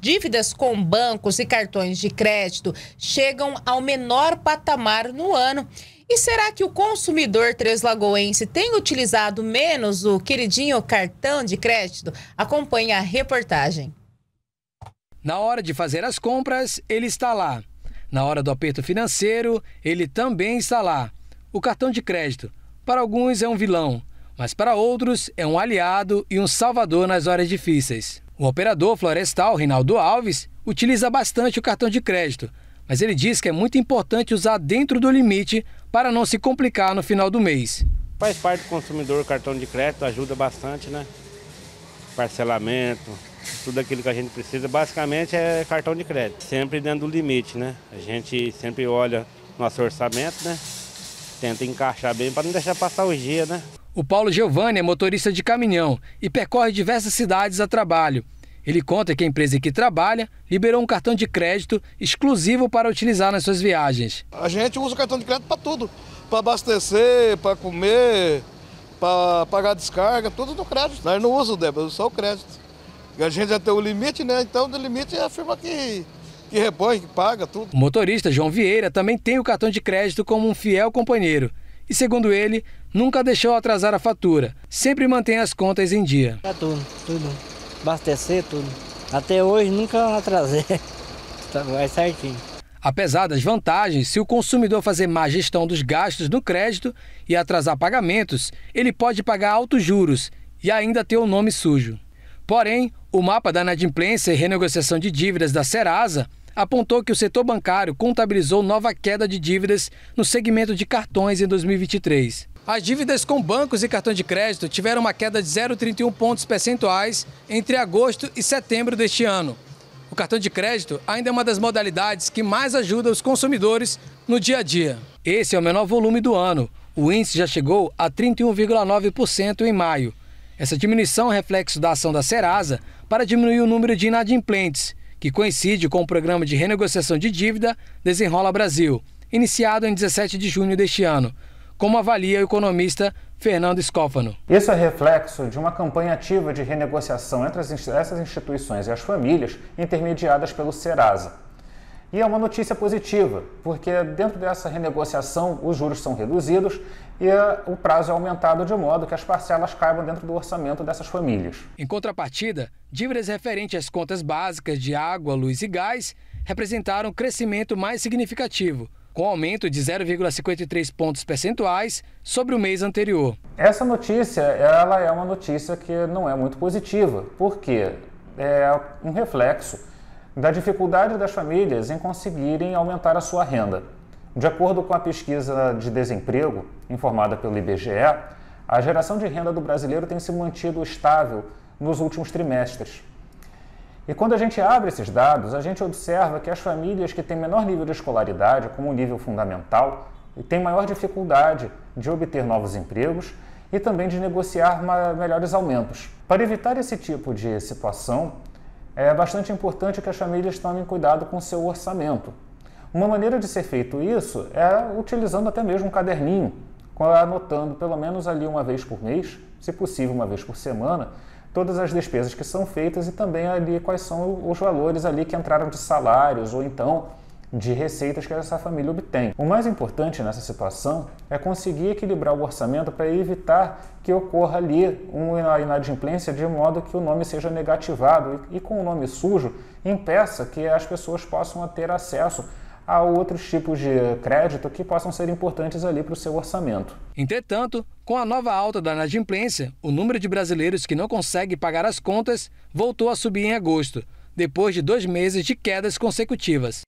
Dívidas com bancos e cartões de crédito chegam ao menor patamar no ano. E será que o consumidor treslagoense tem utilizado menos o queridinho cartão de crédito? Acompanhe a reportagem. Na hora de fazer as compras, ele está lá. Na hora do aperto financeiro, ele também está lá. O cartão de crédito, para alguns, é um vilão, mas para outros, é um aliado e um salvador nas horas difíceis. O operador florestal Reinaldo Alves utiliza bastante o cartão de crédito, mas ele diz que é muito importante usar dentro do limite para não se complicar no final do mês. Faz parte do consumidor o cartão de crédito, ajuda bastante, né? Parcelamento, tudo aquilo que a gente precisa, basicamente é cartão de crédito, sempre dentro do limite, né? A gente sempre olha nosso orçamento, né? Tenta encaixar bem para não deixar passar os dias, né? O Paulo Giovanni é motorista de caminhão e percorre diversas cidades a trabalho. Ele conta que a empresa em que trabalha liberou um cartão de crédito exclusivo para utilizar nas suas viagens. A gente usa o cartão de crédito para tudo, para abastecer, para comer, para pagar descarga, tudo no crédito. Nós não usamos o débito, só o crédito. E a gente já tem o limite, né? Então, o limite é a firma que que repõe, que paga tudo. O motorista João Vieira também tem o cartão de crédito como um fiel companheiro e, segundo ele, nunca deixou atrasar a fatura. Sempre mantém as contas em dia. É tudo, tudo. Abastecer, tudo. Até hoje nunca atrasei. Tá, vai certinho. Apesar das vantagens, se o consumidor fazer má gestão dos gastos no crédito e atrasar pagamentos, ele pode pagar altos juros e ainda ter o nome sujo. Porém, o mapa da inadimplência e renegociação de dívidas da Serasa apontou que o setor bancário contabilizou nova queda de dívidas no segmento de cartões em 2023. As dívidas com bancos e cartão de crédito tiveram uma queda de 0,31 pontos percentuais entre agosto e setembro deste ano. O cartão de crédito ainda é uma das modalidades que mais ajuda os consumidores no dia a dia. Esse é o menor volume do ano. O índice já chegou a 31,9% em maio. Essa diminuição é reflexo da ação da Serasa para diminuir o número de inadimplentes, que coincide com o programa de renegociação de dívida Desenrola Brasil, iniciado em 17 de junho deste ano, como avalia o economista Fernando Escófano. Isso é reflexo de uma campanha ativa de renegociação entre essas instituições e as famílias intermediadas pelo Serasa. E é uma notícia positiva, porque dentro dessa renegociação os juros são reduzidos e é, o prazo é aumentado de modo que as parcelas caibam dentro do orçamento dessas famílias. Em contrapartida, dívidas referentes às contas básicas de água, luz e gás representaram um crescimento mais significativo, com aumento de 0,53 pontos percentuais sobre o mês anterior. Essa notícia ela é uma notícia que não é muito positiva, porque é um reflexo da dificuldade das famílias em conseguirem aumentar a sua renda. De acordo com a pesquisa de desemprego, informada pelo IBGE, a geração de renda do brasileiro tem se mantido estável nos últimos trimestres. E quando a gente abre esses dados, a gente observa que as famílias que têm menor nível de escolaridade, como nível fundamental, têm maior dificuldade de obter novos empregos e também de negociar melhores aumentos. Para evitar esse tipo de situação, é bastante importante que as famílias tomem cuidado com o seu orçamento. Uma maneira de ser feito isso é utilizando até mesmo um caderninho, anotando pelo menos ali uma vez por mês, se possível uma vez por semana, todas as despesas que são feitas e também ali quais são os valores ali que entraram de salários ou então de receitas que essa família obtém. O mais importante nessa situação é conseguir equilibrar o orçamento para evitar que ocorra ali uma inadimplência de modo que o nome seja negativado e, com o nome sujo, impeça que as pessoas possam ter acesso a outros tipos de crédito que possam ser importantes ali para o seu orçamento. Entretanto, com a nova alta da inadimplência, o número de brasileiros que não consegue pagar as contas voltou a subir em agosto, depois de dois meses de quedas consecutivas.